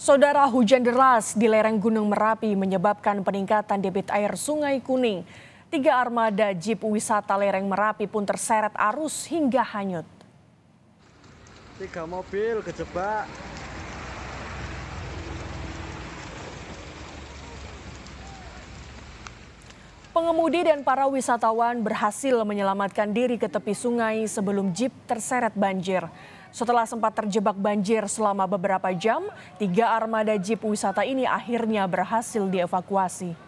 Saudara hujan deras di lereng Gunung Merapi menyebabkan peningkatan debit air Sungai Kuning. Tiga armada jeep wisata lereng Merapi pun terseret arus hingga hanyut. Tiga mobil kejebak. Pengemudi dan para wisatawan berhasil menyelamatkan diri ke tepi sungai sebelum jeep terseret banjir. Setelah sempat terjebak banjir selama beberapa jam, tiga armada jeep wisata ini akhirnya berhasil dievakuasi.